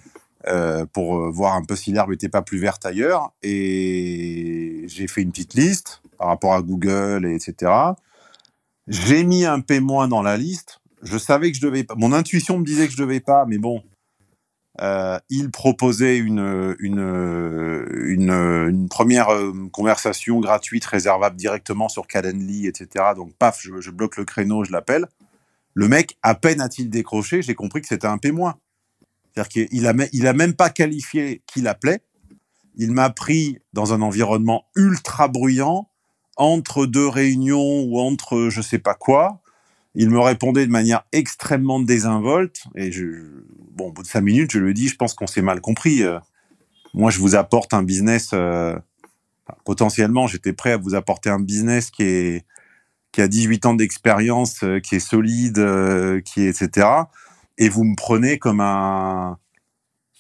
Euh, pour euh, voir un peu si l'herbe n'était pas plus verte ailleurs. Et j'ai fait une petite liste par rapport à Google, etc. J'ai mis un P- dans la liste. Je savais que je devais pas. Mon intuition me disait que je devais pas, mais bon. Euh, il proposait une, une, une, première conversation gratuite réservable directement sur Calendly, etc. Donc, paf, je, bloque le créneau, je l'appelle. Le mec, à peine a-t-il décroché, j'ai compris que c'était un P-. C'est-à-dire qu'il n'a a même pas qualifié qui l'appelait. Il m'a pris dans un environnement ultra bruyant, entre deux réunions ou entre je sais pas quoi. Il me répondait de manière extrêmement désinvolte. Et bon, au bout de cinq minutes, je lui dis, je pense qu'on s'est mal compris. Euh. moi, je vous apporte un business. Euh, potentiellement, j'étais prêt à vous apporter un business qui a 18 ans d'expérience, euh, qui est solide, qui est, etc et vous me prenez comme un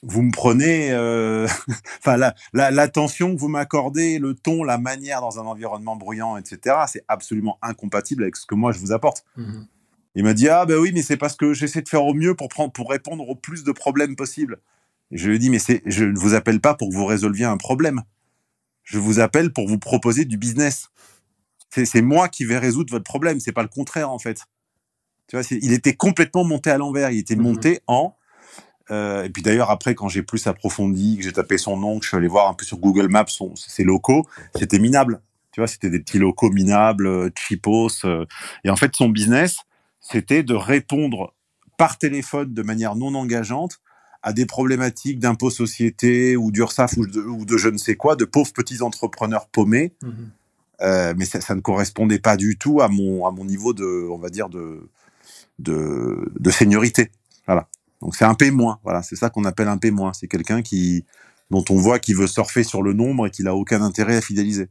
vous me prenez, euh, enfin la, l'attention que vous m'accordez, le ton, la manière dans un environnement bruyant, etc. C'est absolument incompatible avec ce que moi je vous apporte. Mhm. Il m'a dit ah ben oui mais c'est parce que j'essaie de faire au mieux pour prendre, pour répondre au plus de problèmes possibles. » je lui ai dit mais c'est, je ne vous appelle pas pour que vous résolviez un problème. Je vous appelle pour vous proposer du business. C'est, c'est moi qui vais résoudre votre problème. C'est pas le contraire en fait. Tu vois, il était complètement monté à l'envers. Il était mhm. monté en. Euh, et puis d'ailleurs, après, quand j'ai plus approfondi, que j'ai tapé son nom, que je suis allé voir un peu sur Google Maps son, ses locaux, c'était minable. Tu vois, c'était des petits locaux minables, euh, cheapos. Euh. et en fait, son business, c'était de répondre par téléphone de manière non engageante à des problématiques d'impôts société ou d'URSAF ou de, ou de, je ne sais quoi, de pauvres petits entrepreneurs paumés. Mhm. mais ça, ça, ne correspondait pas du tout à mon, à mon niveau de, on va dire, de, de, de seniorité. Voilà. Donc c'est un P-, voilà, c'est ça qu'on appelle un P-. C'est quelqu'un qui dont on voit qu'il veut surfer sur le nombre et qu'il n'a aucun intérêt à fidéliser.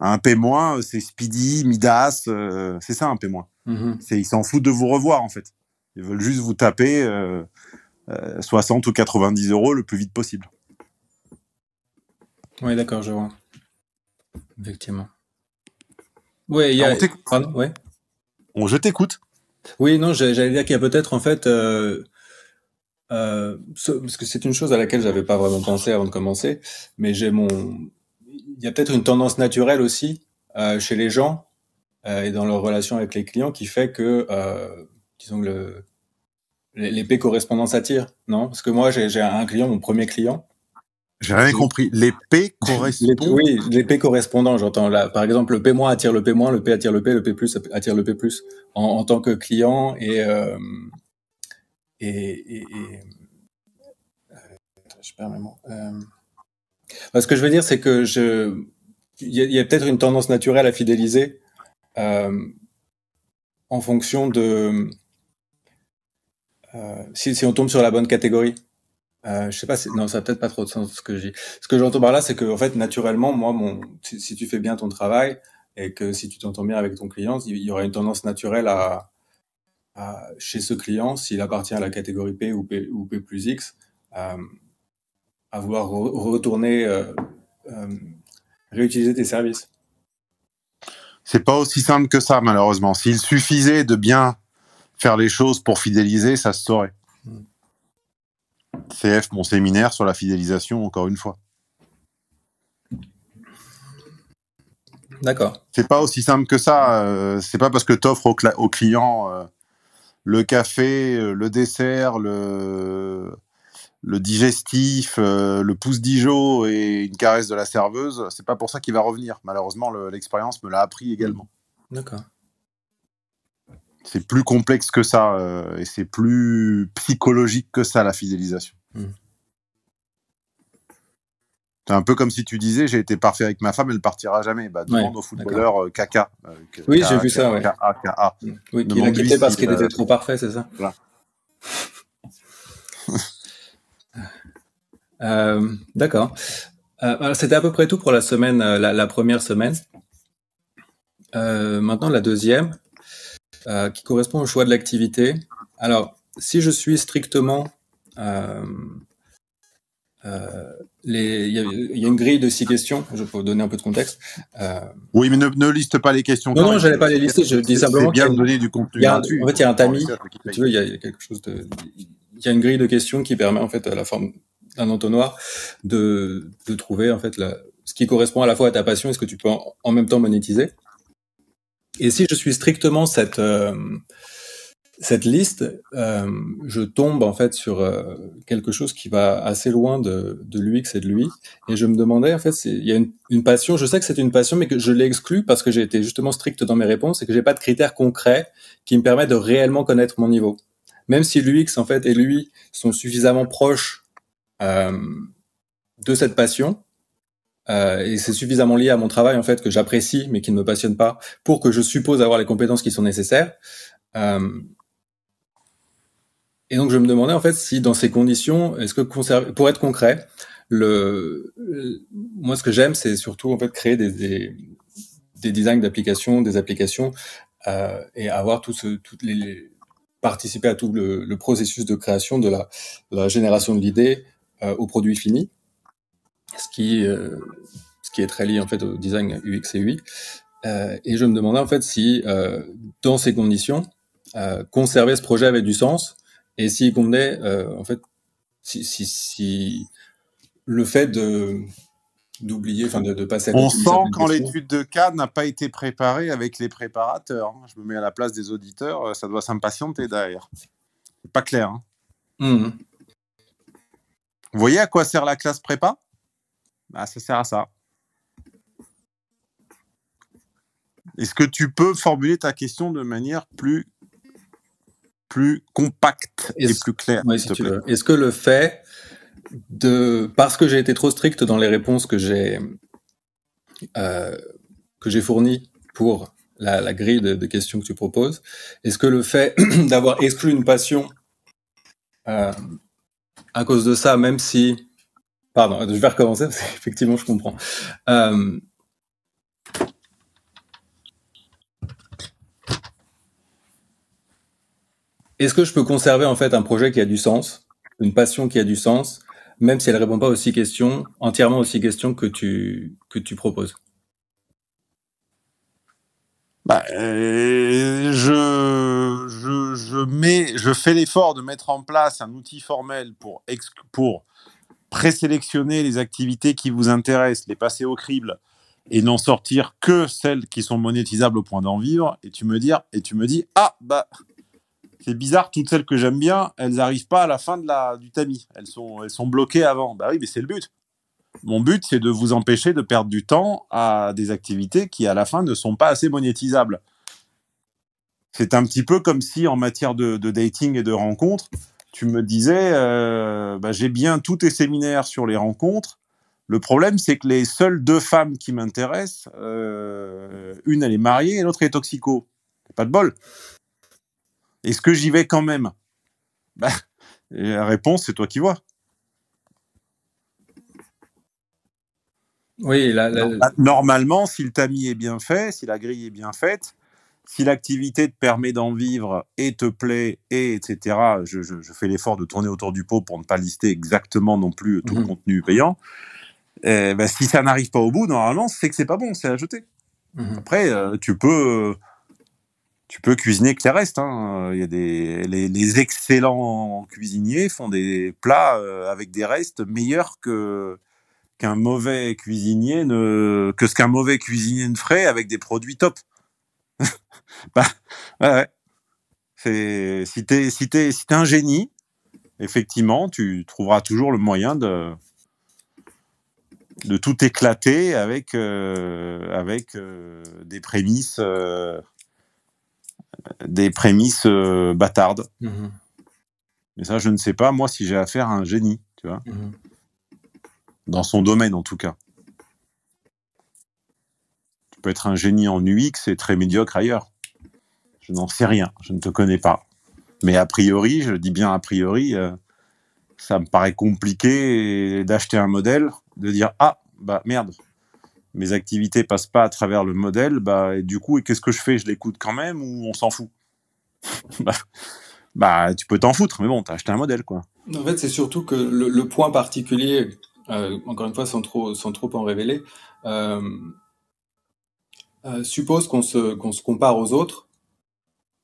Un P-, c'est Speedy, Midas, euh, c'est ça un P-. moins mm-hmm. C'est, ils s'en foutent de vous revoir en fait. Ils veulent juste vous taper 60 euh, euh, ou 90 euros le plus vite possible. Oui, d'accord, je vois. Effectivement. il y a... Ah, je t'écoute. Oui, non, j'allais dire qu'il y a peut-être en fait, euh, euh, parce que c'est une chose à laquelle j'avais pas vraiment pensé avant de commencer, mais j'ai mon, il y a peut-être une tendance naturelle aussi euh, chez les gens et dans leur relation avec les clients qui fait que, disons que le l'épée correspondance attire, non Parce que moi, j'ai un client, mon premier client, j'ai rien compris. Les P correspondants oui, les P correspondants, j'entends. Là, par exemple, le P- attire le P-, le P attire le P, le P+, plus attire le P+, en, en tant que client et, euh, et, et, euh, je perds euh, bah, ce que je veux dire, c'est que je, il y a, peut-être une tendance naturelle à fidéliser euh, en fonction de si, si on tombe sur la bonne catégorie. Euh, je sais pas, non, ça n'a peut-être pas trop de sens ce que j'ai. Ce que j'entends par là, c'est que en fait, naturellement, moi, si, tu fais bien ton travail et que si tu t'entends bien avec ton client, il y aura une tendance naturelle à, chez ce client, s'il appartient à la catégorie P ou P, ou plus X, euh, à vouloir retourner, euh, euh, réutiliser tes services. C'est pas aussi simple que ça, malheureusement. S'il suffisait de bien faire les choses pour fidéliser, ça se saurait. CF, mon séminaire sur la fidélisation, encore une fois. D'accord. C'est pas aussi simple que ça. Euh, c'est pas parce que tu au, client euh, le café, euh, le dessert, le, le digestif, le pouce d'Ijo et une caresse de la serveuse. C'est pas pour ça qu'il va revenir. Malheureusement, l'expérience me l'a appris également. D'accord. C'est plus complexe que ça et c'est plus psychologique que ça la fidélisation. C'est un peu comme si tu disais j'ai été parfait avec ma femme, elle partira jamais. Bah, demande au footballeur euh, Kaka. Euh, oui, j'ai vu ça. Ouais. Kaka, mm. Oui, a quitté parce qu'il était trop parfait, c'est ça voilà. euh, D'accord. Euh, c'était à peu près tout pour la semaine, la, la première semaine. maintenant, la deuxième, qui correspond au choix de l'activité. Alors, si je suis strictement euh, euh, les... il, y a, y, a une grille de six questions, je peux donner un peu de contexte. Euh, oui, mais ne, ne, liste pas les questions. Non, non, je n'allais pas les lister, je dis simplement. bien donner du contenu. en fait, il y a un tamis, tu veux, il y a quelque chose de. Il y a une grille de questions qui permet en fait à la forme d'un entonnoir de, de trouver en fait la, ce qui correspond à la fois à ta passion et ce que tu peux en, même temps monétiser. Et si je suis strictement cette, cette liste, euh, je tombe en fait sur euh, quelque chose qui va assez loin de, de l'UX et de lui. Et je me demandais, en fait, il y a une, une, passion, je sais que c'est une passion, mais que je l'exclus parce que j'ai été justement strict dans mes réponses et que j'ai pas de critères concrets qui me permettent de réellement connaître mon niveau. Même si l'UX, en fait, et lui sont suffisamment proches euh, de cette passion, euh, et c'est suffisamment lié à mon travail, en fait, que j'apprécie, mais qui ne me passionne pas, pour que je suppose avoir les compétences qui sont nécessaires. Euh, et donc je me demandais en fait si dans ces conditions, est-ce que conserver, pour être concret, le, moi ce que j'aime c'est surtout en fait créer des, des, des designs d'applications, des applications euh, et avoir tout ce, toutes les participer à tout le, processus de création de la, la génération de l'idée euh, au produit fini, ce qui euh, ce qui est très lié en fait au design UX et UI. Euh, et je me demandais en fait si dans ces conditions conserver ce projet avait du sens et s'il convenait, euh, en fait, si, si, le fait de d'oublier, enfin de, de, passer. À On sent quand l'étude de cas n'a pas été préparée avec les préparateurs. Hein. Je me mets à la place des auditeurs, euh, ça doit s'impatienter derrière. C'est pas clair. Hein. Mmh. Vous voyez à quoi sert la classe prépa bah, Ça sert à ça. Est-ce que tu peux formuler ta question de manière plus plus compact et plus clair. Est-ce que le fait de, parce que j'ai été trop strict dans les réponses que j'ai euh, fournies pour la, grille de, questions que tu proposes, est-ce que le fait d'avoir exclu une passion euh, à cause de ça, même si, pardon, je vais recommencer parce qu'effectivement je comprends. Euh, Est-ce que je peux conserver en fait un projet qui a du sens, une passion qui a du sens, même si elle répond pas six questions, entièrement six questions que tu que tu proposes bah, euh, je, je, je, mets, je fais l'effort de mettre en place un outil formel pour, pour présélectionner les activités qui vous intéressent, les passer au crible et n'en sortir que celles qui sont monétisables au point d'en vivre. Et tu me, dis, et tu me dis, ah, bah, c'est bizarre, toutes celles que j'aime bien, elles n'arrivent pas à la fin de la, du tamis. Elles sont, elles sont bloquées avant. Bah oui, mais c'est le but. Mon but, c'est de vous empêcher de perdre du temps à des activités qui, à la fin, ne sont pas assez monétisables. C'est un petit peu comme si, en matière de, dating et de rencontres, tu me disais, euh, bah, j'ai bien tous tes séminaires sur les rencontres. Le problème, c'est que les seules deux femmes qui m'intéressent, euh, une, elle est mariée et l'autre est toxico. Pas de bol. Est-ce que j'y vais quand même bah, La réponse, c'est toi qui vois. Oui, normalement, si le tamis est bien fait, si la grille est bien faite, si l'activité te permet d'en vivre et te plaît, et etc., je, fais l'effort de tourner autour du pot pour ne pas lister exactement non plus tout le mhm. contenu payant. Eh ben, si ça n'arrive pas au bout, normalement, c'est que c'est pas bon, c'est à jeter. Mhm. Après, euh, tu peux euh, tu peux cuisiner que les restes. Hein. Il y les, excellents cuisiniers font des plats euh, avec des restes meilleurs que qu'un mauvais cuisinier ne que ce qu'un mauvais cuisinier ne ferait avec des produits top. Bah, C'est si t'es si un génie, effectivement, tu trouveras toujours le moyen de de tout éclater avec euh, avec euh, des prémices des prémices euh, bâtardes. Mhm. Mais ça, je ne sais pas, moi, si j'ai affaire à un génie, tu vois. Mhm. Dans son domaine, en tout cas. Tu peux être un génie en UX et très médiocre ailleurs. Je n'en sais rien, je ne te connais pas. Mais a priori, je dis bien a priori, euh, ça me paraît compliqué d'acheter un modèle, de dire Ah, bah merde, mes activités passent pas à travers le modèle, bah, et du coup, qu'est-ce que je fais Je l'écoute quand même ou on s'en fout bah, bah, tu peux t'en foutre, mais bon, as acheté un modèle, quoi. En fait, c'est surtout que le, point particulier, euh, encore une fois, sans trop, trop en révéler, euh, euh, suppose qu'on se, qu'on se compare aux autres.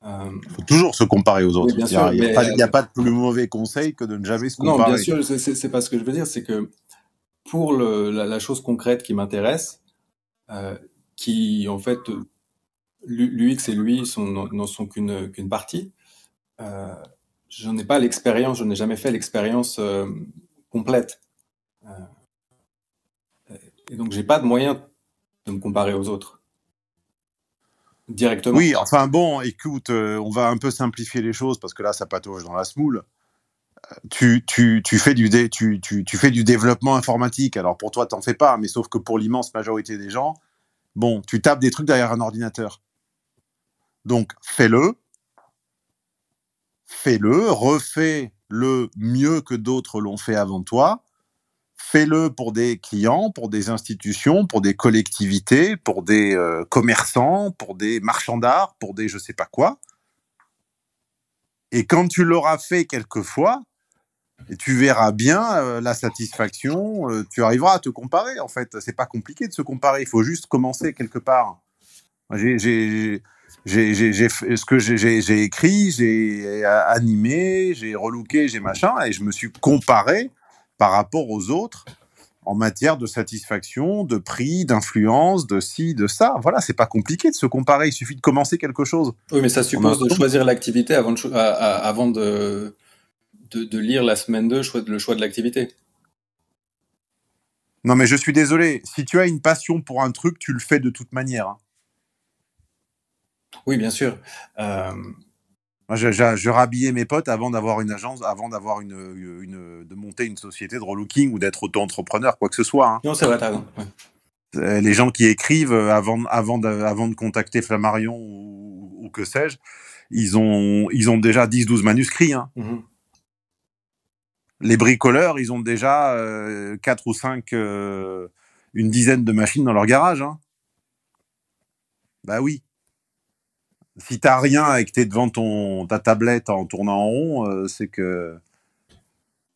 Il faut toujours se comparer aux autres. Il n'y a, pas de plus mauvais conseil que de ne jamais se comparer. Non, bien sûr, c'est pas ce que je veux dire, c'est que pour la, chose concrète qui m'intéresse, euh, qui en fait, l'UX et lui n'en sont qu'une partie. Euh, je n'ai pas l'expérience, je n'ai jamais fait l'expérience euh, complète. Euh, et donc, j'ai pas de moyen de me comparer aux autres directement. Oui, enfin bon, écoute, on va un peu simplifier les choses parce que là, ça patauge dans la smoule tu, fais du tu, fais du développement informatique. Alors pour toi, t'en fais pas, mais sauf que pour l'immense majorité des gens, bon, tu tapes des trucs derrière un ordinateur. Donc fais-le, fais-le, refais-le mieux que d'autres l'ont fait avant toi. Fais-le pour des clients, pour des institutions, pour des collectivités, pour des euh, commerçants, pour des marchands d'art, pour des je sais pas quoi. Et quand tu l'auras fait quelquefois, et tu verras bien euh, la satisfaction, euh, tu arriveras à te comparer en fait. C'est pas compliqué de se comparer, il faut juste commencer quelque part. J'ai ce que j'ai écrit, j'ai euh, animé, j'ai relooké, j'ai machin, et je me suis comparé par rapport aux autres en matière de satisfaction, de prix, d'influence, de ci, de ça. Voilà, c'est pas compliqué de se comparer, il suffit de commencer quelque chose. Oui, mais ça suppose de choisir l'activité avant, de, avant de, de, lire la semaine 2 le choix de l'activité. Non, mais je suis désolé. Si tu as une passion pour un truc, tu le fais de toute manière. Hein. Oui, bien sûr. Euh, Moi, je, rhabillais mes potes avant d'avoir une agence, avant d'avoir une, de monter une société de relooking ou d'être auto-entrepreneur, quoi que ce soit. Hein. Non, c'est vrai, t'as euh, Les gens qui écrivent euh, avant, de, contacter Flammarion ou, que sais-je, ils ont, ils ont déjà 10-12 manuscrits. Hein. Mhm les bricoleurs, ils ont déjà euh, quatre ou cinq, euh, une dizaine de machines dans leur garage. Hein. Bah oui. Si t'as rien et que t'es devant ton, ta tablette en tournant en rond, euh, c'est que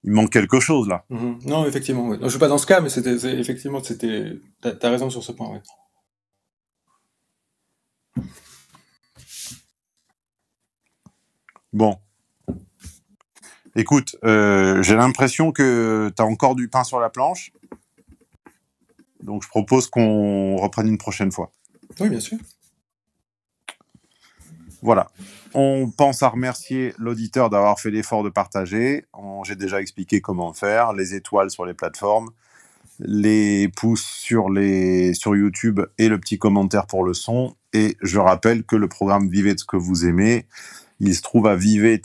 il manque quelque chose là. Mm-hmm. Non, effectivement. Je ne suis pas dans ce cas, mais c'était effectivement, c'était. T'as as raison sur ce point. Bon, Écoute, euh, j'ai l'impression que tu as encore du pain sur la planche. Donc je propose qu'on reprenne une prochaine fois. Oui, bien sûr. Voilà. On pense à remercier l'auditeur d'avoir fait l'effort de partager. J'ai déjà expliqué comment faire, les étoiles sur les plateformes, les pouces sur, les, sur YouTube et le petit commentaire pour le son. Et je rappelle que le programme Vivez de ce que vous aimez il se trouve à vivet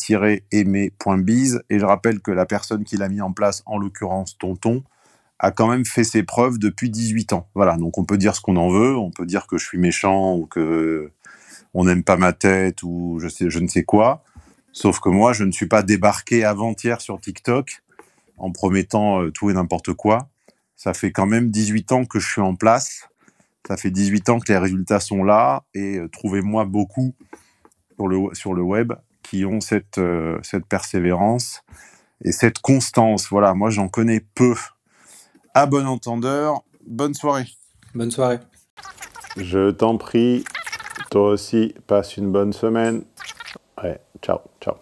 bise et je rappelle que la personne qui l'a mis en place, en l'occurrence Tonton, a quand même fait ses preuves depuis 18 ans. Voilà, donc on peut dire ce qu'on en veut, on peut dire que je suis méchant ou que on n'aime pas ma tête ou je, sais, je ne sais quoi. Sauf que moi, je ne suis pas débarqué avant-hier sur TikTok en promettant euh, tout et n'importe quoi. Ça fait quand même 18 ans que je suis en place. Ça fait 18 ans que les résultats sont là et euh, trouvez-moi beaucoup le, sur le web qui ont cette, euh, cette persévérance et cette constance. Voilà, moi j'en connais peu. À bon entendeur, bonne soirée. Bonne soirée. Je t'en prie, toi aussi, passe une bonne semaine. Ouais, ciao, ciao.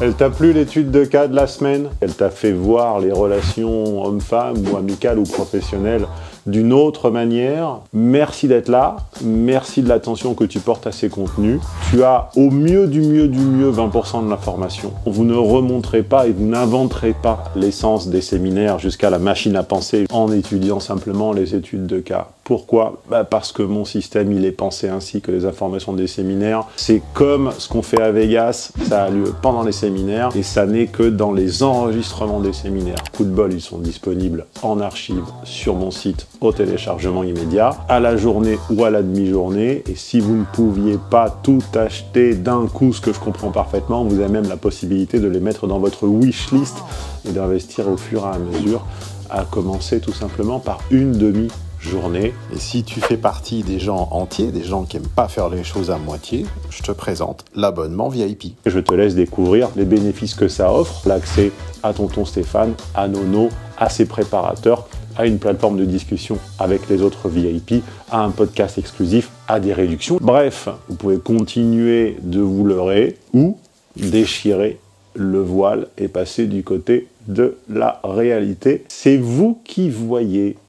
Elle t'a plu l'étude de cas de la semaine Elle t'a fait voir les relations hommes-femmes ou amicales ou professionnelles d'une autre manière. Merci d'être là, merci de l'attention que tu portes à ces contenus. Tu as au mieux du mieux du mieux 20% de l'information. Vous ne remonterez pas et vous n'inventerez pas l'essence des séminaires jusqu'à la machine à penser en étudiant simplement les études de cas. Pourquoi bah, Parce que mon système, il est pensé ainsi que les informations des séminaires. C'est comme ce qu'on fait à Vegas, ça a lieu pendant les séminaires et ça n'est que dans les enregistrements des séminaires. Coup de bol, ils sont disponibles en archive sur mon site au téléchargement immédiat, à la journée ou à la demi-journée. Et si vous ne pouviez pas tout acheter d'un coup, ce que je comprends parfaitement, vous avez même la possibilité de les mettre dans votre wishlist et d'investir au fur et à mesure à commencer tout simplement par une demi journée. Et si tu fais partie des gens entiers, des gens qui n'aiment pas faire les choses à moitié, je te présente l'abonnement VIP. Je te laisse découvrir les bénéfices que ça offre, l'accès à Tonton Stéphane, à Nono, à ses préparateurs, à une plateforme de discussion avec les autres VIP, à un podcast exclusif, à des réductions. Bref, vous pouvez continuer de vous leurrer ou déchirer le voile et passer du côté de la réalité. C'est vous qui voyez.